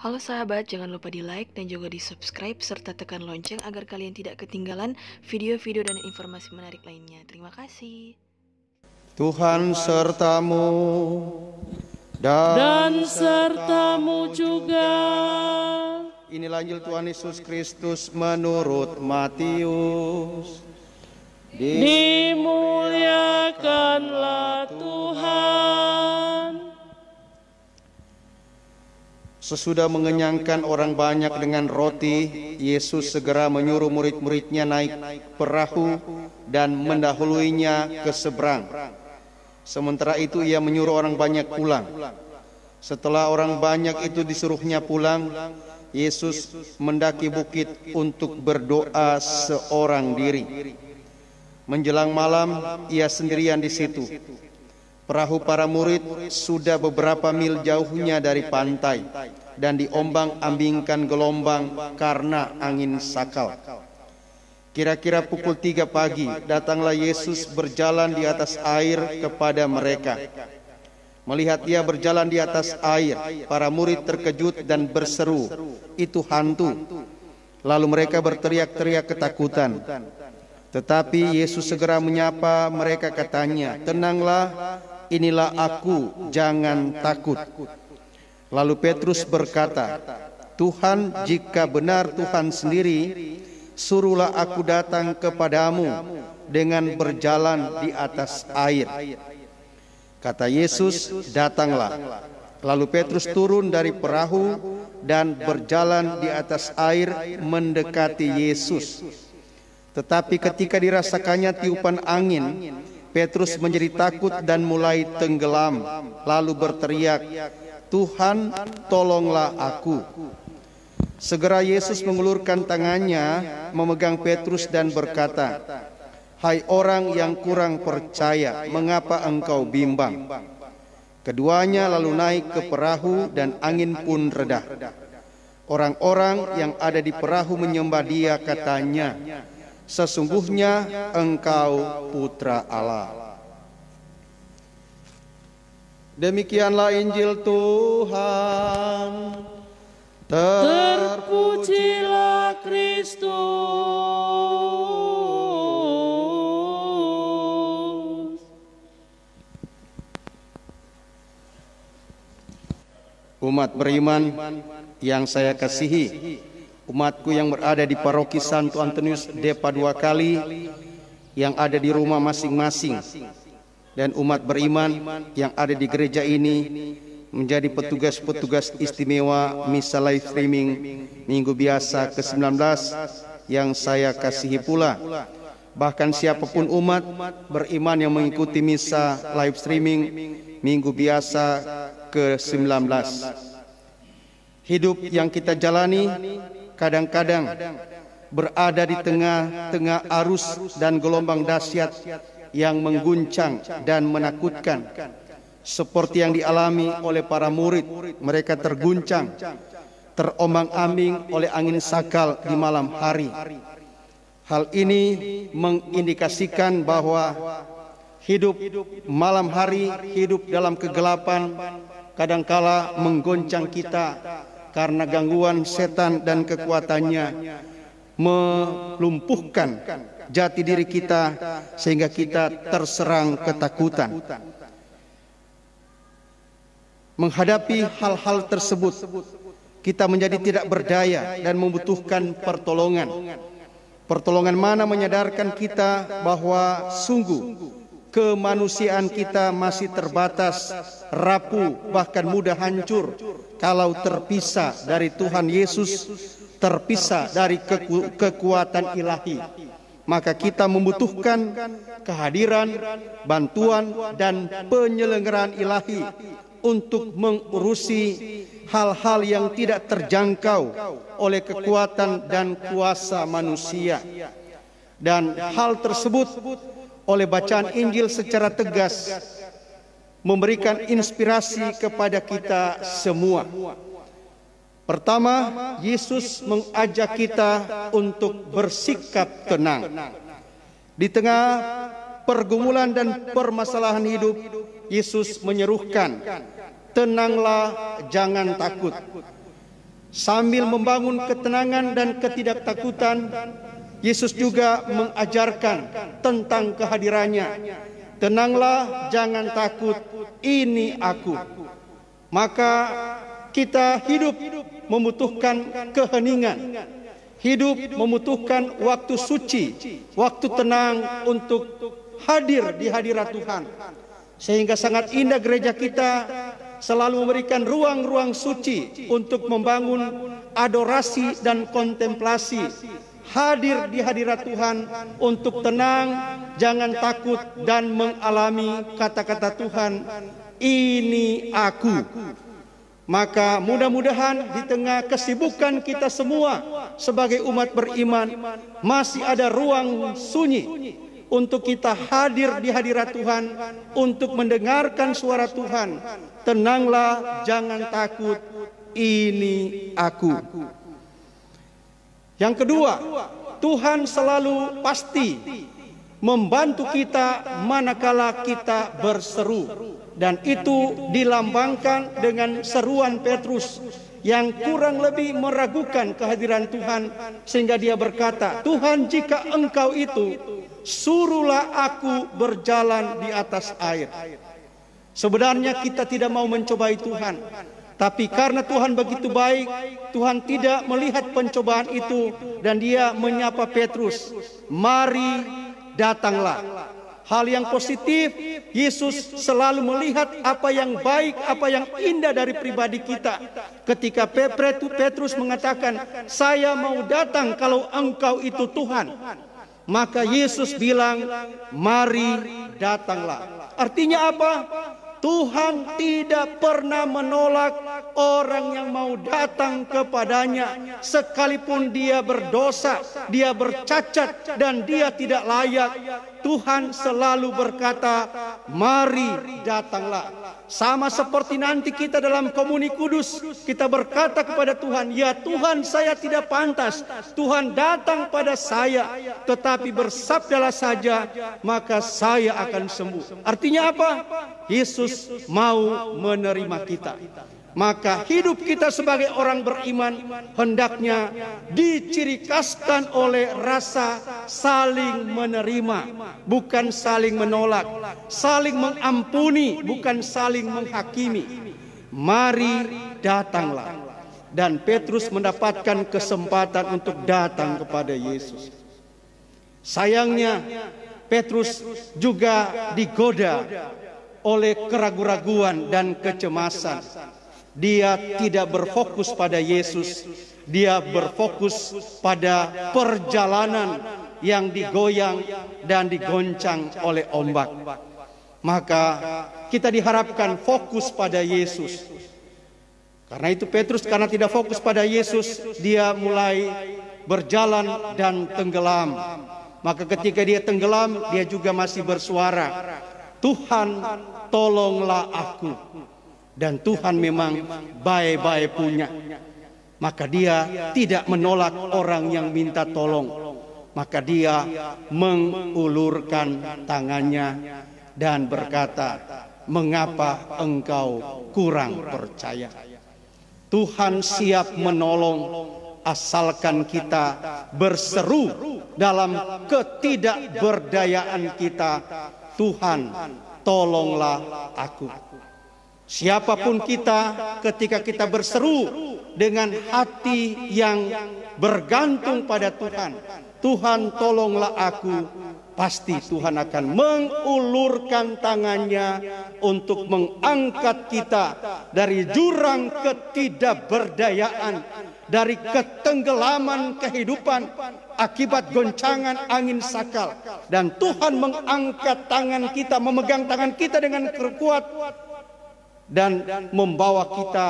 Halo sahabat, jangan lupa di like dan juga di subscribe serta tekan lonceng agar kalian tidak ketinggalan video-video dan informasi menarik lainnya. Terima kasih. Tuhan sertamu dan, dan sertamu juga. Inilah Injil Tuhan Yesus Kristus menurut Matius. Dimuliakanlah Tuhan. Sesudah mengenyangkan orang banyak dengan roti, Yesus segera menyuruh murid-muridnya naik perahu dan mendahuluinya ke seberang. Sementara itu ia menyuruh orang banyak pulang. Setelah orang banyak itu disuruhnya pulang, Yesus mendaki bukit untuk berdoa seorang diri. Menjelang malam, ia sendirian di situ. Perahu para murid sudah beberapa mil jauhnya dari pantai dan diombang-ambingkan gelombang karena angin sakal. Kira-kira pukul tiga pagi datanglah Yesus berjalan di atas air kepada mereka. Melihat dia berjalan di atas air, para murid terkejut dan berseru, "Itu hantu!" Lalu mereka berteriak-teriak ketakutan. Tetapi Yesus segera menyapa mereka katanya, "Tenanglah, inilah aku, jangan takut. Lalu Petrus berkata, Tuhan, jika benar Tuhan sendiri, suruhlah aku datang kepadamu dengan berjalan di atas air. Kata Yesus, datanglah. Lalu Petrus turun dari perahu dan berjalan di atas air mendekati Yesus. Tetapi ketika dirasakannya tiupan angin Petrus menjadi takut dan mulai tenggelam, lalu berteriak, "Tuhan, tolonglah aku!" Segera Yesus mengulurkan tangannya, memegang Petrus, dan berkata, "Hai orang yang kurang percaya, mengapa engkau bimbang?" Keduanya lalu naik ke perahu, dan angin pun reda. Orang-orang yang ada di perahu menyembah Dia, katanya sesungguhnya engkau putra Allah. Demikianlah Injil Tuhan. Terpujilah Kristus. Umat beriman yang saya kasihi, umatku yang berada di paroki Santo Antonius Depa dua kali yang ada di rumah masing-masing dan umat beriman yang ada di gereja ini menjadi petugas-petugas istimewa misa live streaming minggu biasa ke-19 yang saya kasihi pula. Bahkan siapapun umat beriman yang mengikuti misa live streaming minggu biasa ke-19. Hidup yang kita jalani kadang-kadang berada di tengah-tengah arus dan gelombang dahsyat yang mengguncang dan menakutkan seperti yang dialami oleh para murid mereka terguncang terombang-ambing oleh angin sakal di malam hari hal ini mengindikasikan bahwa hidup malam hari hidup dalam kegelapan kadangkala menggoncang kita karena gangguan setan dan kekuatannya melumpuhkan jati diri kita sehingga kita terserang ketakutan. Menghadapi hal-hal tersebut, kita menjadi tidak berdaya dan membutuhkan pertolongan. Pertolongan mana menyadarkan kita bahwa sungguh kemanusiaan kita masih terbatas, rapuh, bahkan mudah hancur kalau terpisah dari Tuhan Yesus, terpisah dari keku kekuatan ilahi, maka kita membutuhkan kehadiran, bantuan, dan penyelenggaraan ilahi untuk mengurusi hal-hal yang tidak terjangkau oleh kekuatan dan kuasa manusia. Dan hal tersebut oleh bacaan Injil secara tegas memberikan inspirasi kepada kita semua. Pertama, Yesus mengajak kita untuk bersikap tenang. Di tengah pergumulan dan permasalahan hidup, Yesus menyeruhkan, "Tenanglah, jangan takut." Sambil membangun ketenangan dan ketidaktakutan, Yesus juga mengajarkan tentang kehadirannya Tenanglah, jangan takut, ini aku. Maka kita hidup membutuhkan keheningan. Hidup membutuhkan waktu suci, waktu tenang untuk hadir di hadirat Tuhan. Sehingga sangat indah gereja kita selalu memberikan ruang-ruang suci untuk membangun adorasi dan kontemplasi hadir di hadirat Tuhan untuk tenang, jangan takut dan mengalami kata-kata Tuhan, ini aku. Maka mudah-mudahan di tengah kesibukan kita semua sebagai umat beriman masih ada ruang sunyi untuk kita hadir di hadirat Tuhan untuk mendengarkan suara Tuhan. Tenanglah, jangan takut, ini aku. Yang kedua, Tuhan selalu pasti membantu kita manakala kita berseru dan itu dilambangkan dengan seruan Petrus yang kurang lebih meragukan kehadiran Tuhan sehingga dia berkata, "Tuhan, jika Engkau itu, suruhlah aku berjalan di atas air." Sebenarnya kita tidak mau mencobai Tuhan, tapi karena Tuhan begitu baik, Tuhan tidak melihat pencobaan itu dan dia menyapa Petrus, "Mari datanglah." Hal yang positif, Yesus selalu melihat apa yang baik, apa yang indah dari pribadi kita. Ketika Petrus mengatakan, "Saya mau datang kalau engkau itu Tuhan." Maka Yesus bilang, "Mari datanglah." Artinya apa? Tuhan tidak pernah menolak Orang yang mau datang kepadanya sekalipun dia berdosa, dia bercacat dan dia tidak layak, Tuhan selalu berkata, "Mari datanglah." Sama seperti nanti kita dalam komuni kudus, kita berkata kepada Tuhan, "Ya Tuhan, saya tidak pantas. Tuhan datang pada saya, tetapi bersabdalah saja, maka saya akan sembuh." Artinya apa? Yesus mau menerima kita. Maka hidup kita sebagai orang beriman hendaknya dicirikaskan oleh rasa saling menerima, bukan saling menolak, saling mengampuni, bukan saling menghakimi. Mari datanglah. Dan Petrus mendapatkan kesempatan untuk datang kepada Yesus. Sayangnya Petrus juga digoda oleh keraguan keraguan dan kecemasan. Dia tidak berfokus pada Yesus, dia berfokus pada perjalanan yang digoyang dan digoncang oleh ombak. Maka kita diharapkan fokus pada Yesus. Karena itu Petrus karena tidak fokus pada Yesus, dia mulai berjalan dan tenggelam. Maka ketika dia tenggelam, dia juga masih bersuara, "Tuhan, tolonglah aku." dan Tuhan memang baik-baik punya. Maka dia tidak menolak orang yang minta tolong. Maka dia mengulurkan tangannya dan berkata, "Mengapa engkau kurang percaya?" Tuhan siap menolong asalkan kita berseru dalam ketidakberdayaan kita, Tuhan, tolonglah aku. Siapapun kita ketika kita berseru dengan hati yang bergantung pada Tuhan. Tuhan tolonglah aku. Pasti Tuhan akan mengulurkan tangannya untuk mengangkat kita dari jurang ketidakberdayaan. Dari ketenggelaman kehidupan akibat goncangan angin sakal. Dan Tuhan mengangkat tangan kita, memegang tangan kita dengan kuat dan membawa kita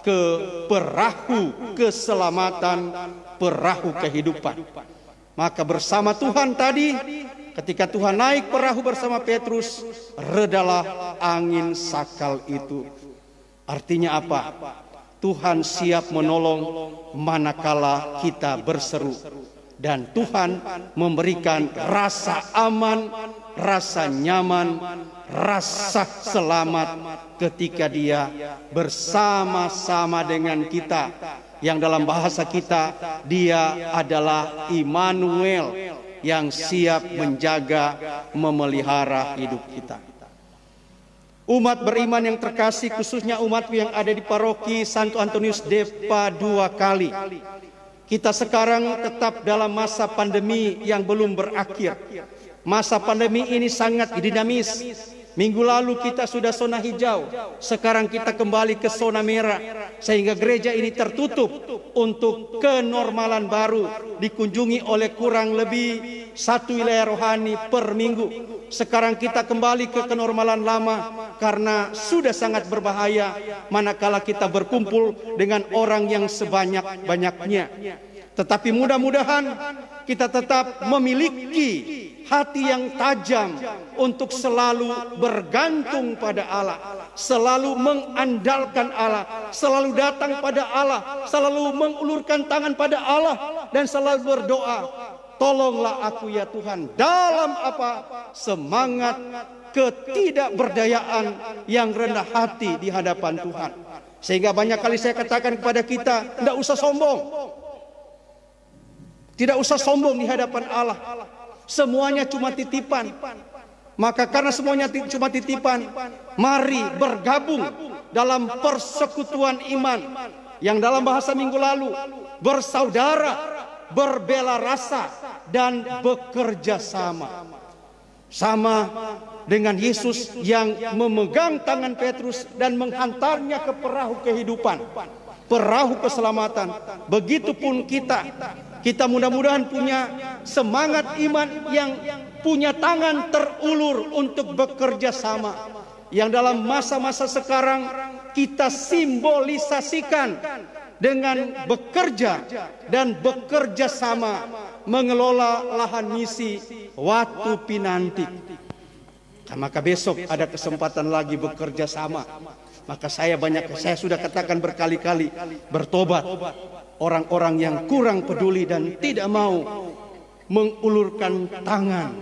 ke perahu keselamatan, perahu kehidupan. Maka bersama Tuhan tadi, ketika Tuhan naik perahu bersama Petrus, redalah angin sakal itu. Artinya apa? Tuhan siap menolong manakala kita berseru. Dan Tuhan memberikan rasa aman rasa nyaman, rasa selamat ketika dia bersama-sama dengan kita. Yang dalam bahasa kita, dia adalah Immanuel yang siap menjaga, memelihara hidup kita. Umat beriman yang terkasih khususnya umat yang ada di paroki Santo Antonius Depa dua kali. Kita sekarang tetap dalam masa pandemi yang belum berakhir. Masa pandemi ini sangat dinamis. Minggu lalu kita sudah zona hijau, sekarang kita kembali ke zona merah sehingga gereja ini tertutup untuk kenormalan baru dikunjungi oleh kurang lebih satu wilayah rohani per minggu. Sekarang kita kembali ke kenormalan lama karena sudah sangat berbahaya manakala kita berkumpul dengan orang yang sebanyak-banyaknya. Tetapi mudah-mudahan kita tetap memiliki hati yang tajam untuk selalu bergantung pada Allah, selalu mengandalkan Allah, selalu datang pada Allah, selalu mengulurkan tangan pada Allah, dan selalu berdoa. Tolonglah aku ya Tuhan dalam apa semangat ketidakberdayaan yang rendah hati di hadapan Tuhan. Sehingga banyak kali saya katakan kepada kita, tidak usah sombong. Tidak usah sombong di hadapan Allah. Semuanya cuma titipan. Maka karena semuanya cuma titipan, mari bergabung dalam persekutuan iman yang dalam bahasa minggu lalu bersaudara, berbela rasa dan bekerja sama. Sama dengan Yesus yang memegang tangan Petrus dan menghantarnya ke perahu kehidupan, perahu keselamatan. Begitupun kita kita mudah-mudahan punya semangat iman yang punya tangan terulur untuk bekerja sama. Yang dalam masa-masa sekarang kita simbolisasikan dengan bekerja dan bekerja sama mengelola lahan misi Watu Pinanti. Nah, maka besok ada kesempatan lagi bekerja sama. Maka saya banyak saya sudah katakan berkali-kali bertobat orang-orang yang kurang peduli dan tidak mau mengulurkan tangan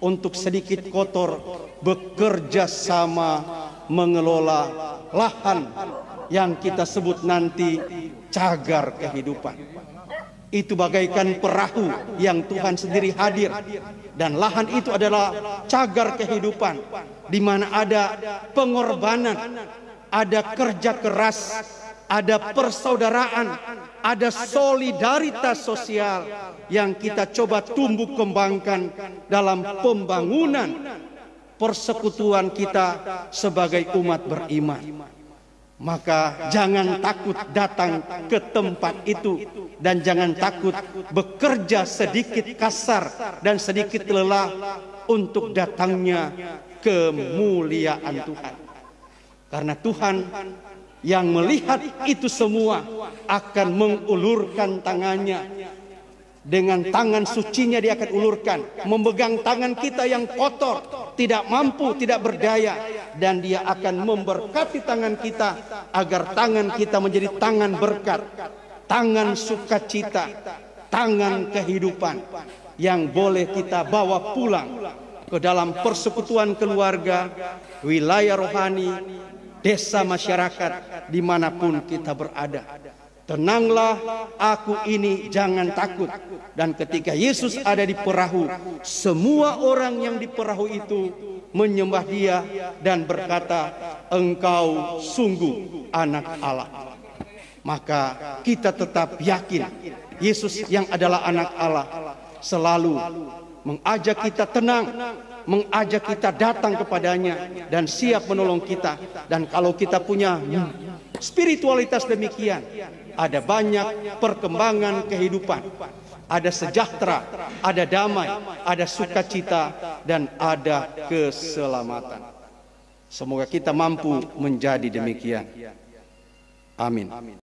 untuk sedikit kotor bekerja sama mengelola lahan yang kita sebut nanti cagar kehidupan. Itu bagaikan perahu yang Tuhan sendiri hadir dan lahan itu adalah cagar kehidupan di mana ada pengorbanan, ada kerja keras, ada persaudaraan, ada solidaritas sosial yang kita coba tumbuh kembangkan dalam pembangunan persekutuan kita sebagai umat beriman. Maka jangan takut datang ke tempat itu dan jangan takut bekerja sedikit kasar dan sedikit lelah untuk datangnya kemuliaan Tuhan. Karena Tuhan yang melihat itu semua akan mengulurkan tangannya. Dengan tangan sucinya dia akan ulurkan. Memegang tangan kita yang kotor. Tidak mampu, tidak berdaya. Dan dia akan memberkati tangan kita. Agar tangan kita menjadi tangan berkat. Tangan sukacita. Tangan kehidupan. Yang boleh kita bawa pulang ke dalam persekutuan keluarga, wilayah rohani, desa masyarakat dimanapun kita berada. Tenanglah, aku ini jangan takut. Dan ketika Yesus ada di perahu, semua orang yang di perahu itu menyembah Dia dan berkata, "Engkau sungguh Anak Allah." Maka kita tetap yakin Yesus yang adalah Anak Allah selalu mengajak kita tenang mengajak kita datang kepadanya dan siap menolong kita. Dan kalau kita punya spiritualitas demikian, ada banyak perkembangan kehidupan. Ada sejahtera, ada damai, ada sukacita, dan ada keselamatan. Semoga kita mampu menjadi demikian. Amin.